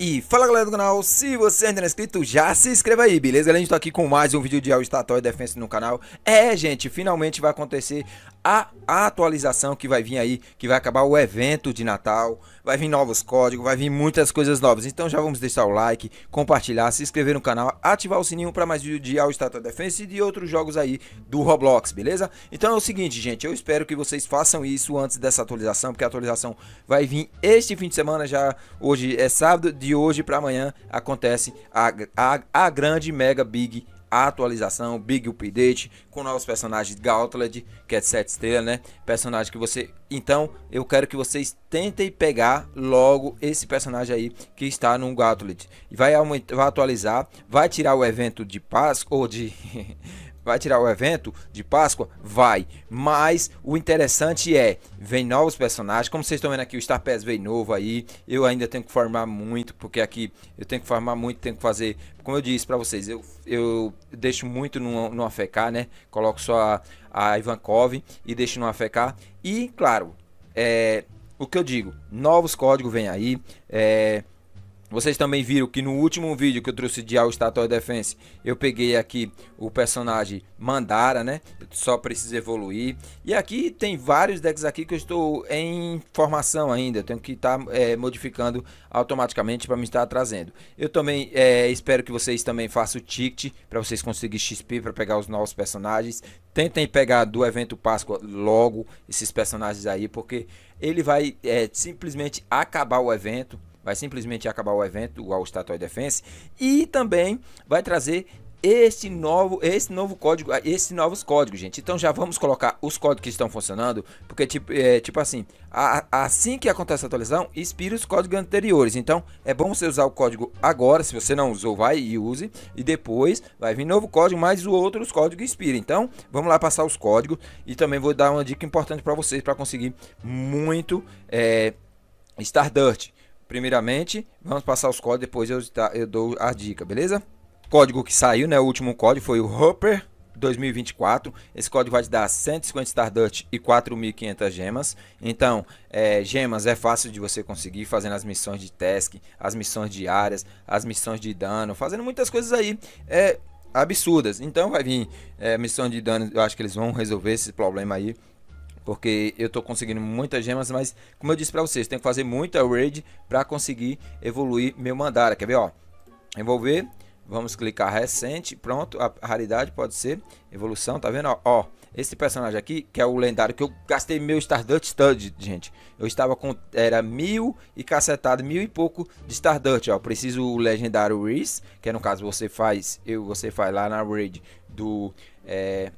E fala galera do canal, se você ainda não é inscrito, já se inscreva aí, beleza? Galera, a gente tá aqui com mais um vídeo de All Star Defense no canal. É, gente, finalmente vai acontecer a atualização que vai vir aí, que vai acabar o evento de Natal, vai vir novos códigos, vai vir muitas coisas novas. Então já vamos deixar o like, compartilhar, se inscrever no canal, ativar o sininho para mais vídeo de All Status Defense e de outros jogos aí do Roblox, beleza? Então é o seguinte, gente, eu espero que vocês façam isso antes dessa atualização, porque a atualização vai vir este fim de semana já, hoje é sábado, de hoje para amanhã acontece a, a, a grande mega big atualização, big update, com novos personagens Gauntlet, que é de 7 estrelas, né? Personagem que você então eu quero que vocês tentem pegar logo esse personagem aí que está no Gatlet. Vai, aumentar, vai atualizar, vai tirar o evento de Páscoa ou de... vai tirar o evento de Páscoa? Vai. Mas o interessante é, vem novos personagens. Como vocês estão vendo aqui, o Star Pass vem novo aí. Eu ainda tenho que formar muito, porque aqui eu tenho que formar muito, tenho que fazer... Como eu disse pra vocês, eu, eu deixo muito no numa né? Coloco só a, a Ivankov e deixa a FECAR. E, claro, é, o que eu digo, novos códigos vêm aí. É, vocês também viram que no último vídeo que eu trouxe de All Star Toy Defense, eu peguei aqui o personagem Mandara, né? Só precisa evoluir. E aqui tem vários decks aqui que eu estou em formação ainda. Eu tenho que estar tá, é, modificando automaticamente para me estar trazendo. Eu também é, espero que vocês também façam o ticket para vocês conseguirem XP para pegar os novos personagens. Tentem pegar do evento Páscoa logo esses personagens aí, porque ele vai é, simplesmente acabar o evento vai simplesmente acabar o evento, igual o Statoil Defense, e também vai trazer este novo, esse novo código, ah, esses novos códigos, gente. Então já vamos colocar os códigos que estão funcionando, porque tipo, é, tipo assim, a, assim que acontece a atualização, expira os códigos anteriores. Então é bom você usar o código agora, se você não usou, vai e use, e depois vai vir novo código, mais o outro os códigos expira. Então vamos lá passar os códigos e também vou dar uma dica importante para vocês para conseguir muito é, Stardust. Primeiramente, vamos passar os códigos, depois eu, eu dou a dica, beleza? Código que saiu, né? O último código foi o Hopper 2024. Esse código vai te dar 150 Stardust e 4.500 gemas. Então, é, gemas é fácil de você conseguir fazendo as missões de task, as missões diárias, as missões de dano, fazendo muitas coisas aí. É, absurdas. Então vai vir é, missão de dano. Eu acho que eles vão resolver esse problema aí porque eu tô conseguindo muitas gemas, mas como eu disse pra vocês, tem que fazer muita raid pra conseguir evoluir meu Mandara. Quer ver, ó? Envolver, vamos clicar recente, pronto, a raridade pode ser evolução, tá vendo? Ó, ó esse personagem aqui, que é o lendário, que eu gastei meu Stardust Stud, gente. Eu estava com, era mil e cacetado, mil e pouco de Stardust, ó. Preciso o legendário Reese, que é no caso você faz, eu, você faz lá na raid do, é,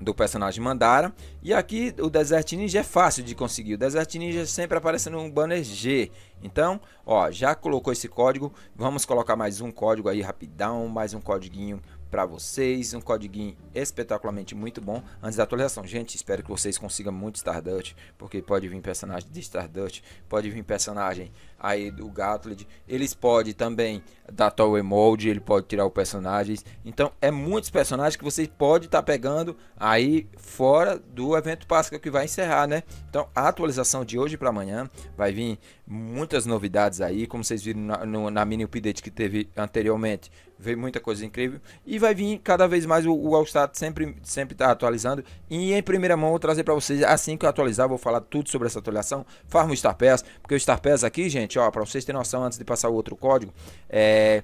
do personagem Mandara. E aqui o Desert Ninja é fácil de conseguir. O Desert Ninja sempre aparece no banner G. Então, ó, já colocou esse código. Vamos colocar mais um código aí rapidão, mais um codiguinho para vocês, um codiguinho espetacularmente muito bom antes da atualização. Gente, espero que vocês consigam muito Stardust, porque pode vir personagem de Stardust, pode vir personagem aí do Gatled, eles podem também dar Tower Mode, ele pode tirar o personagens. Então é muitos personagens que você pode estar tá pegando aí fora do evento Páscoa que vai encerrar, né? Então a atualização de hoje para amanhã vai vir muitas novidades aí, como vocês viram na, no, na mini update que teve anteriormente, veio muita coisa incrível e vai vir cada vez mais o, o Allstar sempre sempre tá atualizando e em primeira mão eu vou trazer para vocês assim que eu atualizar, vou falar tudo sobre essa atualização, farm Star Pass, porque o Star Pass aqui, gente gente, ó, para vocês terem noção, antes de passar o outro código, é,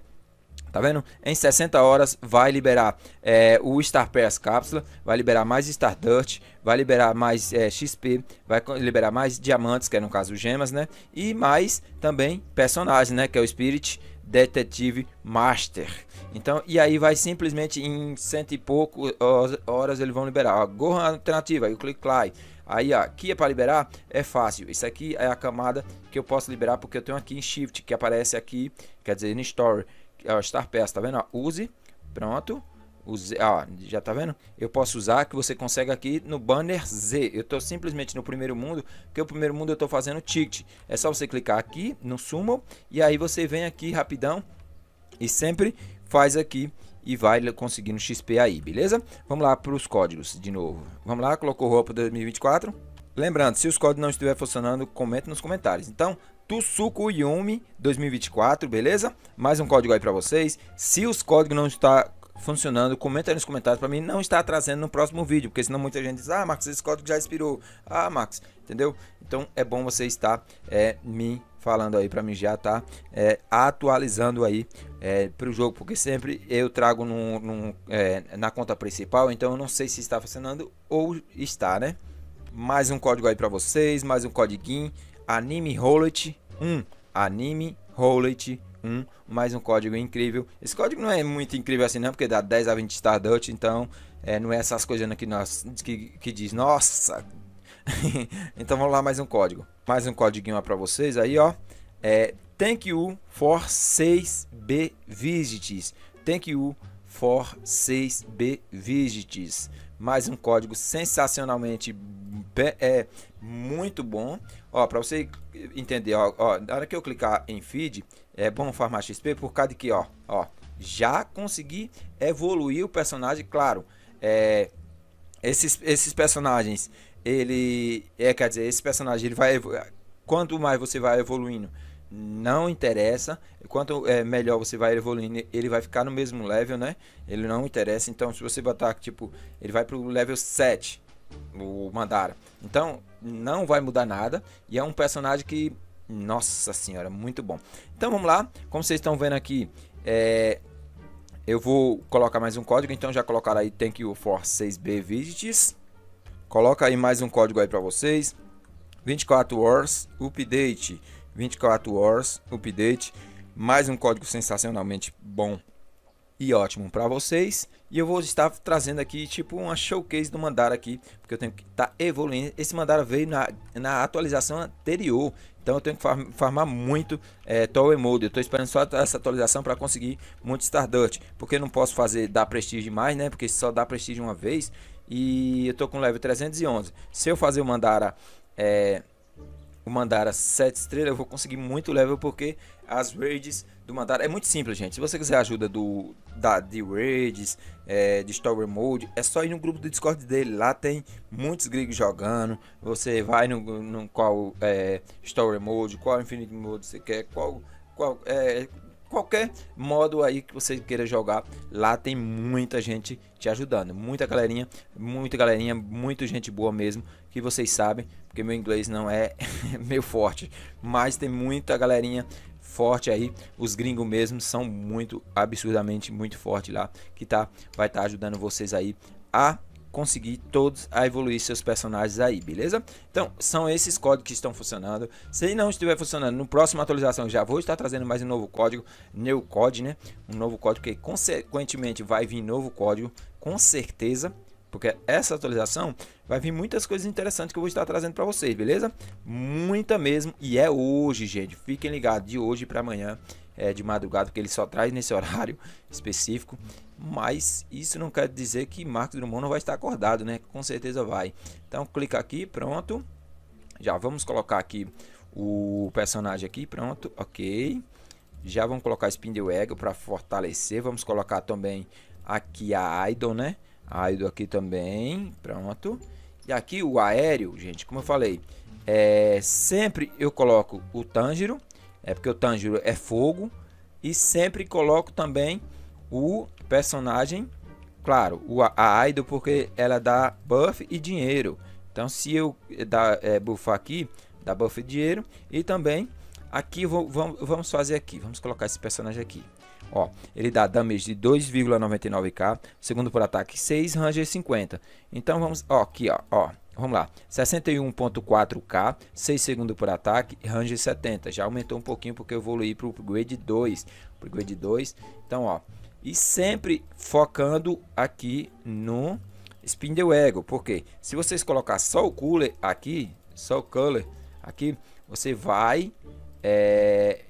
Tá vendo? Em 60 horas vai liberar é, o Star Pass Cápsula, vai liberar mais Stardust, vai liberar mais é, eh, XP, vai liberar mais diamantes, que é no caso gemas, né? E mais também personagens, né? Que é o Spirit Detective Master. Então, e aí vai simplesmente em cento e pouco horas eles vão liberar. Ó, Gohan alternativa, eu Click lá. Aí, ó, aqui é para liberar, é fácil. Isso aqui é a camada que eu posso liberar porque eu tenho aqui em Shift, que aparece aqui, quer dizer, no Store. Ó, Star Pass, tá vendo? Ó, use. Pronto. Use, ó, já tá vendo? Eu posso usar que você consegue aqui no banner Z. Eu tô simplesmente no primeiro mundo, porque o primeiro mundo eu tô fazendo ticket. É só você clicar aqui no sumo e aí você vem aqui rapidão e sempre faz aqui e vai conseguindo XP aí, beleza? Vamos lá para os códigos de novo. Vamos lá, colocou roupa 2024. Lembrando, se os códigos não estiver funcionando, comenta nos comentários. Então, Yumi 2024, beleza? Mais um código aí para vocês. Se os códigos não está funcionando, comenta aí nos comentários para mim não está trazendo no próximo vídeo, porque senão muita gente diz: "Ah, Max, esse código já expirou". Ah, Max, entendeu? Então é bom você estar é, me falando aí para mim já tá é, atualizando aí é, para o jogo, porque sempre eu trago num, num, é, na conta principal, então eu não sei se está funcionando ou está, né? Mais um código aí para vocês, mais um código Anime Rollet 1. Anime Roulette 1, mais um código incrível. Esse código não é muito incrível assim não, porque dá 10 a 20 Stardust, então é, não é essas coisas que, nós, que, que diz, nossa... então vamos lá, mais um código. Mais um código para vocês aí, ó. É, thank you for 6B visits. Thank you for 6B Vigites. Mais um código sensacionalmente é muito bom. Ó, para você entender, ó, ó, na hora que eu clicar em feed, é bom farmar XP por causa de que, ó, ó, já consegui evoluir o personagem, claro. É, esses, esses personagens, ele é, quer dizer, esse personagem ele vai quanto mais você vai evoluindo, não interessa. Quanto é, melhor você vai evoluindo, ele vai ficar no mesmo level, né? Ele não interessa. Então, se você botar, tipo, ele vai pro level 7, o Mandara. Então, não vai mudar nada. E é um personagem que, nossa senhora, muito bom. Então, vamos lá. Como vocês estão vendo aqui, é... Eu vou colocar mais um código, então já colocar aí thank you for 6B visits. Coloca aí mais um código aí para vocês. 24 hours update 24 horas, update, mais um código sensacionalmente bom e ótimo para vocês. E eu vou estar trazendo aqui tipo uma showcase do Mandara aqui, porque eu tenho que estar tá evoluindo. Esse Mandara veio na, na atualização anterior, então eu tenho que farm, farmar muito é, Tower Mode. Eu estou esperando só essa atualização para conseguir muito Stardust, porque eu não posso fazer dar prestígio mais, né? Porque só dá prestígio uma vez e eu tô com level 311. Se eu fazer o Mandara é, o Mandara 7 estrelas, eu vou conseguir muito level porque as raids do Mandara é muito simples, gente. Se você quiser ajuda do da de raids, é, de Story Mode, é só ir no grupo do Discord dele. Lá tem muitos gregos jogando. Você vai no, no qual é, Story Mode, qual Infinite Mode você quer, qual qual é, qualquer modo aí que você queira jogar, lá tem muita gente te ajudando, muita galerinha, muita galerinha, muita gente boa mesmo, que vocês sabem, porque meu inglês não é meio forte, mas tem muita galerinha forte aí, os gringos mesmo são muito absurdamente muito forte lá, que tá vai estar tá ajudando vocês aí a conseguir todos a evoluir seus personagens aí, beleza? Então, são esses códigos que estão funcionando. Se não estiver funcionando, no próximo atualização já vou estar trazendo mais um novo código, code, né? Um novo código que consequentemente vai vir novo código, com certeza, porque essa atualização vai vir muitas coisas interessantes que eu vou estar trazendo para vocês, beleza? Muita mesmo, e é hoje, gente. Fiquem ligados, de hoje para amanhã, é, de madrugada, porque ele só traz nesse horário específico. Mas isso não quer dizer que Marcos Drummond não vai estar acordado, né? Com certeza vai. Então, clica aqui, pronto. Já vamos colocar aqui o personagem aqui, pronto, ok. Já vamos colocar Spindle Egg para fortalecer. Vamos colocar também aqui a Idol, né? Aido aqui também, pronto. E aqui o aéreo, gente, como eu falei, é, sempre eu coloco o Tanjiro, é porque o Tanjiro é fogo, e sempre coloco também o personagem, claro, o, a Aido, porque ela dá buff e dinheiro. Então se eu eh, dar, é, eh, buffar aqui, dá buff e dinheiro, e também aqui vou, vamos, vamos fazer aqui, vamos colocar esse personagem aqui. Ó, ele dá damage de 2,99k, segundo por ataque 6, ranger 50. Então vamos, ó, aqui, ó, ó. Vamos lá, 61.4k, 6 segundos por ataque, range 70. Já aumentou um pouquinho porque eu evoluí para o grade 2. Pro grade 2. Então, ó. E sempre focando aqui no Spindle Ego. Porque se vocês colocar só o cooler aqui, só o color aqui, você vai é,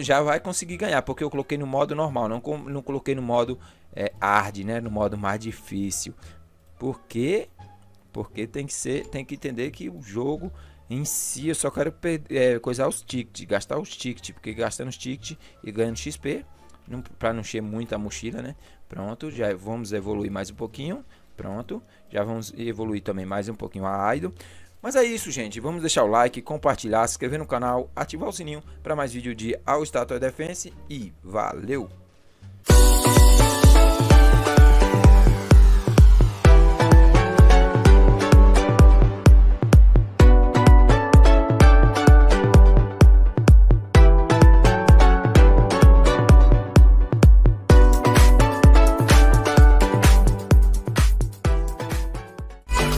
já vai conseguir ganhar, porque eu coloquei no modo normal, não, não coloquei no modo é, hard, né? No modo mais difícil. Porque, porque tem que ser, tem que entender que o jogo em si, eu só quero perder, é, coisar os tickets, gastar os tickets, porque gastando os tickets e ganhando XP, para não encher muito a mochila, né? Pronto, já vamos evoluir mais um pouquinho. Pronto, já vamos evoluir também mais um pouquinho a Idol. Mas é isso, gente. Vamos deixar o like, compartilhar, se inscrever no canal, ativar o sininho para mais vídeo de All Statue Defense e valeu!